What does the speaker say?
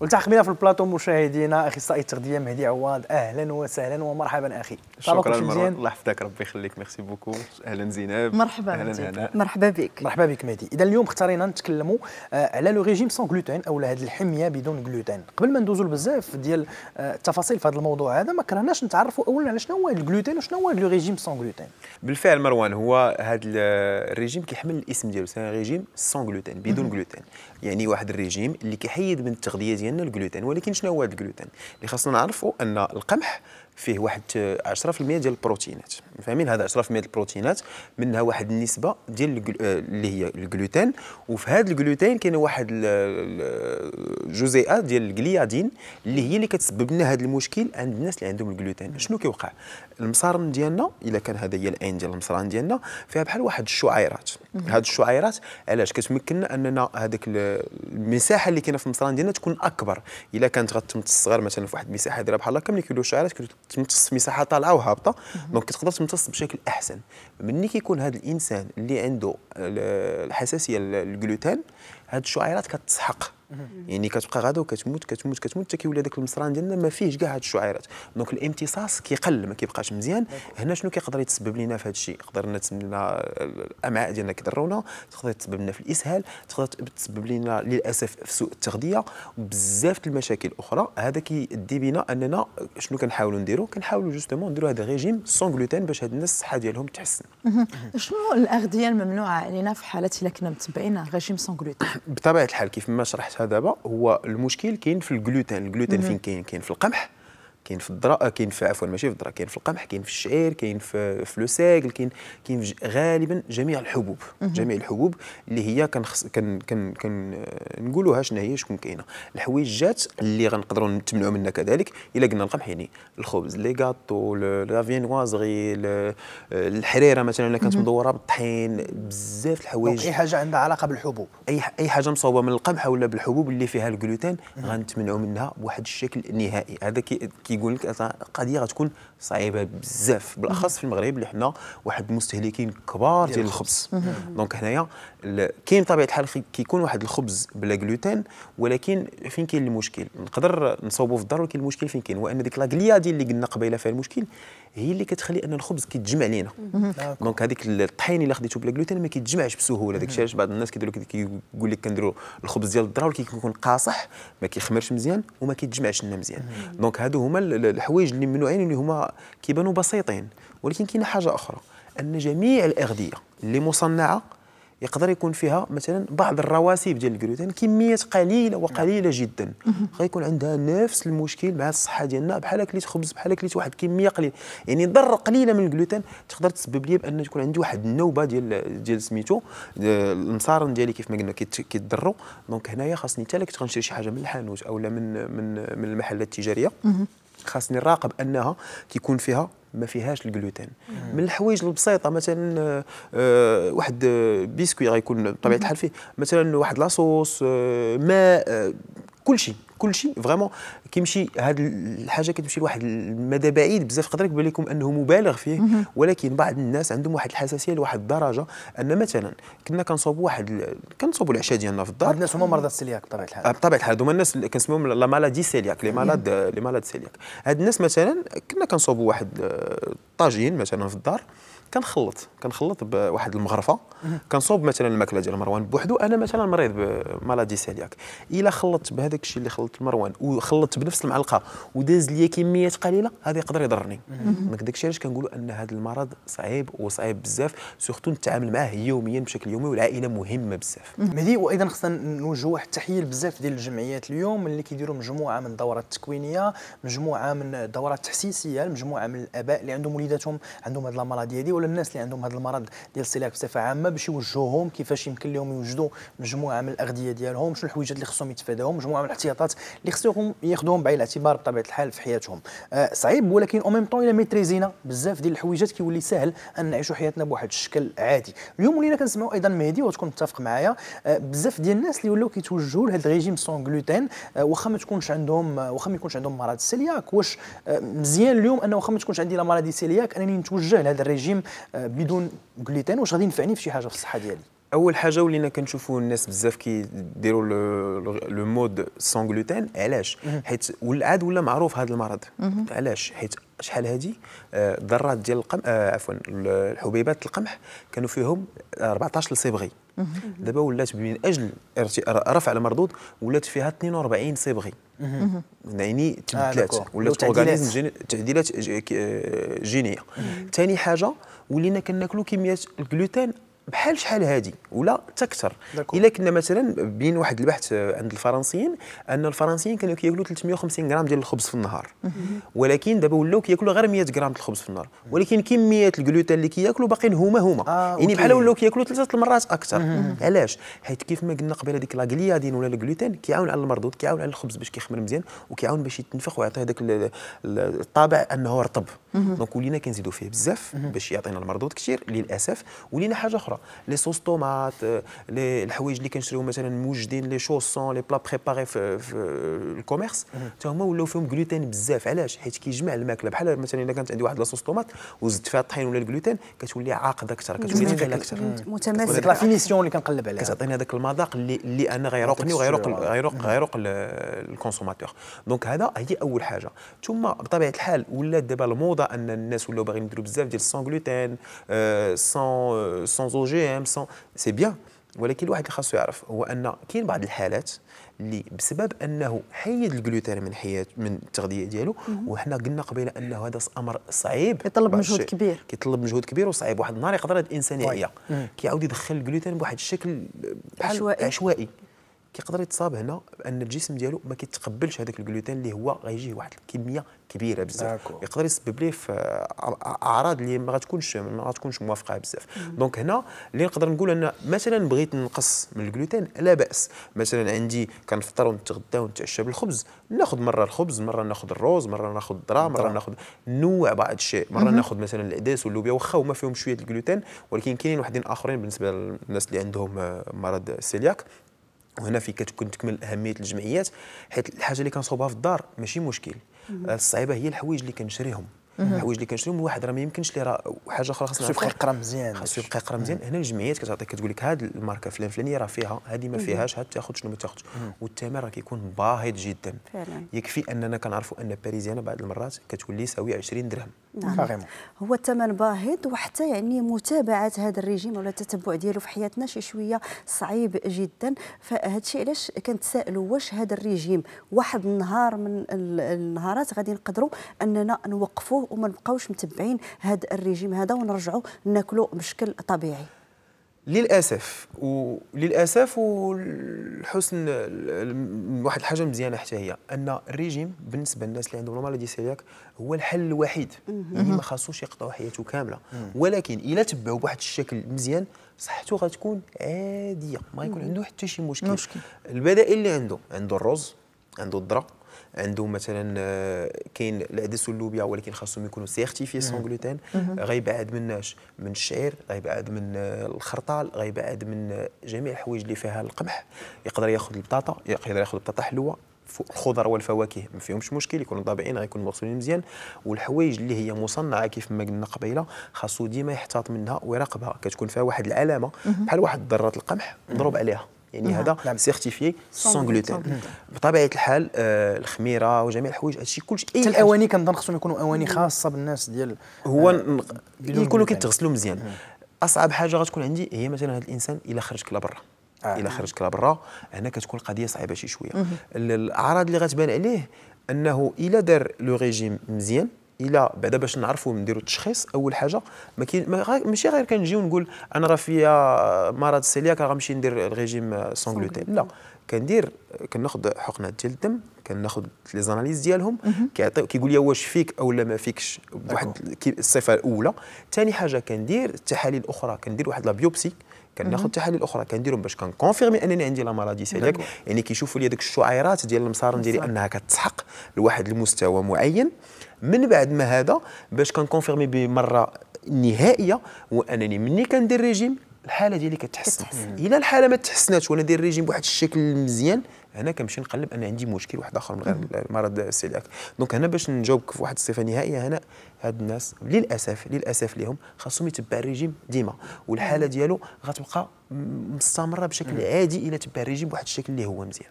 والتحق في البلاطو مشاهدينا اخصائي التغذيه مهدي عواد اهلا وسهلا ومرحبا اخي شكرا مزيان الله يحفظك ربي يخليك ميرسي بوكو اهلا زينب مرحبا اهلا هنا مرحبا بك مرحبا بك مهدي اذا اليوم اختارينا نتكلموا آه، على لو ريجيم سون غلوتين او هذه الحميه بدون غلوتين قبل ما ندوزوا لبزاف ديال آه، التفاصيل في هذا الموضوع هذا ما كرهناش نتعرفوا اولا على شنو هو الغلوتين وشنو هو لو ريجيم سون غلوتين بالفعل مروان هو هذا الريجيم كيحمل الاسم ديالو سان ريجيم سون غلوتين بدون غلوتين يعني واحد الريجيم اللي كيحيد من التغذيه ديالنا الجلوتين ولكن شنو هو هذا الجلوتين اللي خاصنا نعرفوا ان القمح فيه واحد 10% ديال البروتينات فاهمين هذا 10% البروتينات منها واحد النسبه ديال آه، اللي هي الجلوتين وفي هذا الجلوتين كاين واحد الجزيئه ديال الجليادين اللي هي اللي كتسبب لنا هذا المشكل عند الناس اللي عندهم الجلوتين شنو كيوقع المصارن ديالنا الا كان هذا هي العين ديال المصران ديالنا فيها بحال واحد الشعيرات هذه الشعيرات علاش كتمكننا اننا هذيك المساحه اللي كاينه في المصران ديالنا تكون اكبر الا كانت غتمتص صغار مثلا في واحد المساحه دايره بحال هكا ملي كيولوا الشعيرات كتمتص مساحه طالعه وهابطه دونك كتقدر تمتص بشكل احسن ملي كيكون هذا الانسان اللي عنده الحساسيه للجلوتين هذه الشعيرات كتسحق يعني كتبقى غاده وكتموت كتموت كتموت حتى كيولي هذاك المصران ديالنا ما فيهش كاع هاد الشعيرات دونك الامتصاص كيقل ما كيبقاش مزيان هنا شنو كيقدر يتسبب لنا في هذا الشيء يقدر تسبب لنا الامعاء ديالنا كيضرونا تقدر تسبب لنا في الاسهال تقدر تسبب لنا للاسف في سوء التغذيه وبزاف المشاكل الاخرى هذا كيدي بنا اننا شنو كنحاولوا نديروا كنحاولوا جوستومون نديروا هذا ريجيم سون غلوتين باش هاد الناس الصحه ديالهم تحسن شنو الاغذيه الممنوعه علينا في حاله الا كنا متبعين ريجيم سون غلوتين بطبيعه الحال كيف ما شرحت تحتها دابا هو المشكل كاين في الجلوتين الجلوتين فين كاين كاين في القمح كاين في الدرا كاين في عفوا ماشي في الدرا كاين في القمح كاين في الشعير كاين في في لو ساكل كاين كاين غالبا جميع الحبوب جميع الحبوب اللي هي كنخص كان كان كن آه، نقولوها شنو هي شكون كاينه الحويجات اللي غنقدروا نتمنعوا منها كذلك الا قلنا القمح يعني الخبز لي كاطو لا فينوازغي آه، الحريره مثلا اللي كانت مدوره بالطحين بزاف الحوايج اي حاجه عندها علاقه بالحبوب اي اي حاجه مصوبه من القمح ولا بالحبوب اللي فيها الجلوتين غنتمنعوا منها بواحد الشكل نهائي هذا كي كيقول لك القضيه غتكون صعيبه بزاف بالاخص في المغرب اللي حنا واحد المستهلكين كبار ديال الخبز دونك هنايا كاين بطبيعه الحال كيكون واحد الخبز بلا جلوتين ولكن فين كاين المشكل نقدر نصوبوا في الدار ولكن المشكل فين كاين هو ان ديك لاكليا اللي قلنا قبيله فيها المشكل هي اللي كتخلي ان الخبز كيتجمع لينا دونك هذيك الطحين اللي خديته بلا جلوتين ما كيتجمعش بسهوله داك الشيء علاش بعض الناس كيديروا كيقول لك كنديروا الخبز ديال الدار ولكن كيكون قاصح ما كيخمرش مزيان وما كيتجمعش لنا مزيان دونك هادو هما الحوايج اللي ممنوعين اللي هما كيبانوا بسيطين ولكن كاينه حاجه اخرى ان جميع الاغذيه اللي مصنعه يقدر يكون فيها مثلا بعض الرواسب ديال الجلوتين كميات قليله وقليله جدا غيكون عندها نفس المشكل مع الصحه ديالنا بحال اكليت خبز بحال اكليت واحد كميه قليله يعني ضر قليله من الجلوتين تقدر تسبب لي بان تكون عندي واحد النوبه ديال ديال سميتو آه، المصارن ديالي كيف ما قلنا كيتضروا دونك هنايا خاصني حتى كنت غنشري شي حاجه من الحانوت اولا من من من المحلات التجاريه خاصني نراقب انها كيكون فيها ما فيهاش الجلوتين مم. من الحوايج البسيطه مثلا آه واحد بيسكوي غيكون بطبيعه الحال فيه مثلا واحد لاصوص آه ماء آه كل شيء كل شيء فريمون كيمشي هاد الحاجه كتمشي لواحد المدى بعيد بزاف قدرك يبان لكم انه مبالغ فيه ولكن بعض الناس عندهم واحد الحساسيه لواحد الدرجه ان مثلا كنا كنصوبوا واحد كنصوبوا العشاء ديالنا في الدار هاد الناس هما مرضى السيلياك بطبيعه الحال آه، بطبيعه الحال هما الناس اللي كنسميهم لا مالادي سيلياك لي مالاد لي مالاد سيلياك هاد الناس مثلا كنا كنصوبوا واحد الطاجين آه، مثلا في الدار كنخلط كنخلط بواحد المغرفه كنصوب مثلا الماكله ديال مروان بوحدو انا مثلا مريض بمالادي سيلياك الا خلطت بهذاك الشيء اللي خلطت مروان وخلطت بنفس المعلقه وداز ليا كميات قليله هذا يقدر يضرني دونك داك الشيء علاش كنقولوا ان هذا المرض صعيب وصعيب بزاف سورتو نتعامل معاه يوميا بشكل يومي والعائله مهمه بزاف مهدي وايضا خصنا نوجهوا واحد التحيه لبزاف ديال الجمعيات اليوم اللي كيديروا مجموعه من الدورات التكوينيه مجموعه من الدورات التحسيسيه مجموعه من الاباء اللي عندهم وليداتهم عندهم هذه المرض هذه ولا الناس اللي عندهم هذا المرض ديال السيلياك بصفه عامه باش يوجهوهم كيفاش يمكن لهم يوجدوا مجموعه من الاغذيه ديالهم شنو الحويجات اللي خصهم يتفاداهم مجموعه من الاحتياطات اللي خصهم ياخذوهم بعين الاعتبار بطبيعه الحال في حياتهم آه صعيب ولكن او ميم طون الا ميتريزينا بزاف ديال الحويجات كيولي سهل ان نعيشوا حياتنا بواحد الشكل عادي اليوم ولينا كنسمعوا ايضا مهدي وتكون متفق معايا آه بزاف ديال الناس اللي ولاو كيتوجهوا لهذا الريجيم سون غلوتين آه واخا ما تكونش عندهم آه، واخا ما يكونش عندهم مرض السيلياك واش آه، مزيان اليوم انه واخا ما تكونش عندي لا مرض السيلياك انني نتوجه لهذا الريجيم آه، بدون جلوتين واش غادي ينفعني في شي حاجه في الصحه ديالي اول حاجه ولينا كنشوفوا الناس بزاف كيديروا لو مود سون غلوتين علاش حيت والعاد ولا معروف هذا المرض علاش حيت شحال هادي آه، الذرات ديال القمح آه، عفوا الحبيبات القمح كانوا فيهم 14 صبغي دابا ولات من اجل رفع المردود ولات فيها 42 صبغي يعني آه، تبدلات ولات اورغانيزم تعديلات آه، جينيه ثاني حاجه ولينا كناكلوا كميات الجلوتين بحال شحال هادي ولا تكثر الا كنا مثلا بين واحد البحث عند الفرنسيين ان الفرنسيين كانوا كياكلوا 350 غرام ديال الخبز في النهار ولكن دابا ولاو كياكلوا غير 100 غرام ديال الخبز في النهار ولكن كميه الجلوتين اللي كياكلوا باقيين هما هما آه يعني بحال ولاو كياكلوا ثلاثه المرات اكثر علاش حيت كيف ما قلنا قبل هذيك لاغليادين ولا الجلوتين كيعاون على المردود كيعاون على الخبز باش كيخمر مزيان وكيعاون باش يتنفخ ويعطي هذاك الطابع انه رطب دونك ولينا كنزيدوا فيه بزاف باش يعطينا المردود كثير للاسف ولينا حاجه اخرى لي صوص طوماط لي الحوايج اللي كنشريو مثلا موجدين لي شوسون لي بلا بريباري في, في الكوميرس حتى هما ولاو فيهم جلوتين بزاف علاش حيت كيجمع الماكله بحال مثلا الا كانت عندي واحد لاصوص طوماط وزدت فيها الطحين ولا الجلوتين كتولي عاقده اكثر كتولي ثقيله اكثر متماسك ديك لا فينيسيون اللي كنقلب عليها كتعطيني هذاك المذاق اللي, اللي انا غيروقني وغيروق غيروق غيروق آه، الكونسوماتور دونك هذا هي اول حاجه ثم بطبيعه الحال ولات دابا الموضه ان الناس ولاو باغيين يديروا بزاف ديال سون جلوتين سون سون بروجي ام سون سي بيان ولكن الواحد اللي خاصو يعرف هو ان كاين بعض الحالات اللي بسبب انه حيد الجلوتين من حياة من التغذيه ديالو وحنا قلنا قبيله انه هذا امر صعيب يطلب مجهود كبير كيطلب مجهود كبير وصعيب واحد النهار يقدر الانسان يعيا كيعاود يدخل الجلوتين بواحد الشكل عشوائي عشوائي كيقدر يتصاب هنا بان الجسم ديالو ما كيتقبلش هذاك الجلوتين اللي هو غيجيه واحد الكميه كبيره بزاف يقدر يسبب ليه في اعراض اللي ما غتكونش ما غتكونش موافقه بزاف دونك هنا اللي نقدر نقول ان مثلا بغيت نقص من الجلوتين لا باس مثلا عندي كنفطر ونتغدى ونتعشى بالخبز ناخذ مره الخبز مره ناخذ الروز مره ناخذ الذره مره ناخذ نوع بعض الشيء مره ناخذ مثلا العدس واللوبيا واخا هما فيهم شويه الجلوتين ولكن كاينين وحدين اخرين بالنسبه للناس اللي عندهم آه، مرض سيلياك وهنا في كتكون تكمل اهميه الجمعيات حيت الحاجه اللي كنصوبها في الدار ماشي مشكل الصعيبه هي الحوايج اللي كنشريهم الحوايج اللي كنشريهم الواحد راه ما يمكنش ليه راه حاجه اخرى خاصنا يبقى يقرا مزيان خاصو يبقى يقرا مزيان هنا الجمعيات كتعطيك كتقول لك هاد الماركه فلان فلان راه فيها هذه ما فيهاش هاد تاخذ شنو ما تاخذش والثمن راه كيكون باهظ جدا فعلا يكفي اننا كنعرفوا ان باريزيانه بعض المرات كتولي ساوي 20 درهم نعم هو الثمن باهظ وحتى يعني متابعه هذا الريجيم ولا التتبع ديالو في حياتنا شي شويه صعيب جدا فهاد الشيء علاش كنتسائلوا واش هذا الريجيم واحد النهار من النهارات غادي نقدروا اننا نوقفوه وما نبقاوش متبعين هذا الريجيم هذا ونرجعوا ناكلوا بشكل طبيعي للاسف وللاسف والحسن واحد الحاجه مزيانه حتى هي ان الريجيم بالنسبه للناس اللي عندهم مرض سيلياك هو الحل الوحيد يعني ما خاصوش يقطعوا حياته كامله ولكن الا تبعوا بواحد الشكل مزيان صحته غتكون عاديه ما يكون عنده حتى شي مشكل, مشكل. البدائل اللي عنده عنده الرز عنده الذره عنده مثلا آه، كاين العدس واللوبيا ولكن خاصهم يكونوا سيرتيفي سون غلوتين غيبعد مناش من الشعير غيبعد من آه، الخرطال غيبعد من آه، جميع الحوايج اللي فيها القمح يقدر ياخذ البطاطا يقدر ياخذ البطاطا حلوه الخضر والفواكه ما فيهمش مشكل يكونوا طابعين غيكونوا مغسولين مزيان والحوايج اللي هي مصنعه كيف ما قلنا قبيله خاصو ديما يحتاط منها ويراقبها كتكون فيها واحد العلامه بحال واحد ذره القمح مضروب عليها يعني هذا نعم. سيرتيفيي سون غلوتين بطبيعه الحال آه، الخميره وجميع الحوايج هادشي كلشي حتى الاواني كنظن خصهم يكونوا اواني خاصه بالناس ديال هو يكونوا آه، كيتغسلوا مزيان اصعب حاجه غتكون عندي هي مثلا هذا الانسان الا خرج كلا برا آه. الا خرج كلا برا هنا كتكون القضيه صعيبه شي شويه الاعراض اللي غتبان عليه انه الا دار لو ريجيم مزيان الى بعدا باش نعرفوا نديروا التشخيص اول حاجه ما كاين ماشي غير كنجي ونقول انا راه فيا مرض سيلياك غنمشي ندير الريجيم سون غلوتين لا كندير كناخذ حقنه ديال الدم كناخذ لي زاناليز ديالهم كيعطيو كيقول لي واش فيك او لا ما فيكش بواحد الصفه الاولى ثاني حاجه كندير التحاليل الاخرى كندير واحد لا بيوبسي كناخذ تحاليل اخرى كنديرهم باش كنكونفيرمي انني عندي لا مالادي سيلياك يعني كيشوفوا لي ديك الشعيرات ديال المصارن ديالي انها كتسحق لواحد المستوى معين من بعد ما هذا باش كنكونفيرمي بمره نهائيه هو انني مني كندير ريجيم الحاله ديالي كتحسن الا الحاله ما تحسناتش وانا داير ريجيم بواحد الشكل مزيان هنا كنمشي نقلب انا عندي مشكل واحد اخر من غير المرض السيلياك دونك هنا باش نجاوبك في واحد الصفه نهائيه هنا هاد الناس للاسف للاسف ليهم خاصهم يتبع الريجيم ديما والحاله ديالو غتبقى مستمره بشكل عادي الا تبع الريجيم بواحد الشكل اللي هو مزيان